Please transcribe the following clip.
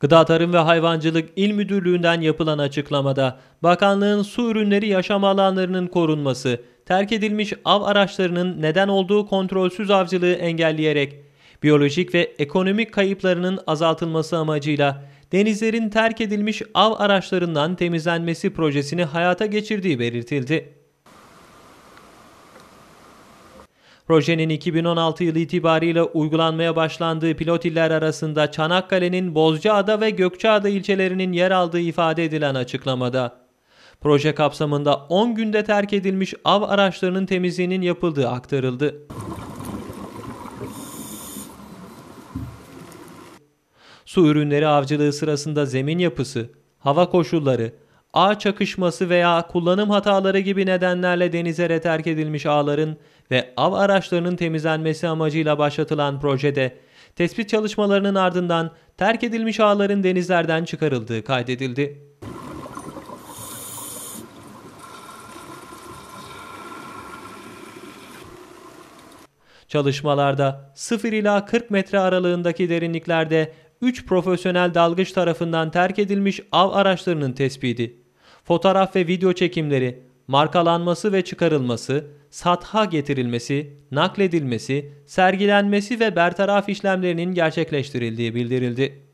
Gıda Tarım ve Hayvancılık İl Müdürlüğü'nden yapılan açıklamada bakanlığın su ürünleri yaşam alanlarının korunması, terk edilmiş av araçlarının neden olduğu kontrolsüz avcılığı engelleyerek, biyolojik ve ekonomik kayıplarının azaltılması amacıyla denizlerin terk edilmiş av araçlarından temizlenmesi projesini hayata geçirdiği belirtildi. Projenin 2016 yılı itibariyle uygulanmaya başlandığı pilot iller arasında Çanakkale'nin Bozcaada ve Gökçeada ilçelerinin yer aldığı ifade edilen açıklamada. Proje kapsamında 10 günde terk edilmiş av araçlarının temizliğinin yapıldığı aktarıldı. Su ürünleri avcılığı sırasında zemin yapısı, hava koşulları, ağ çakışması veya kullanım hataları gibi nedenlerle denizlere terk edilmiş ağların ve av araçlarının temizlenmesi amacıyla başlatılan projede tespit çalışmalarının ardından terk edilmiş ağların denizlerden çıkarıldığı kaydedildi. Çalışmalarda 0 ila 40 metre aralığındaki derinliklerde 3 profesyonel dalgıç tarafından terk edilmiş av araçlarının tespiti fotoğraf ve video çekimleri, markalanması ve çıkarılması, satha getirilmesi, nakledilmesi, sergilenmesi ve bertaraf işlemlerinin gerçekleştirildiği bildirildi.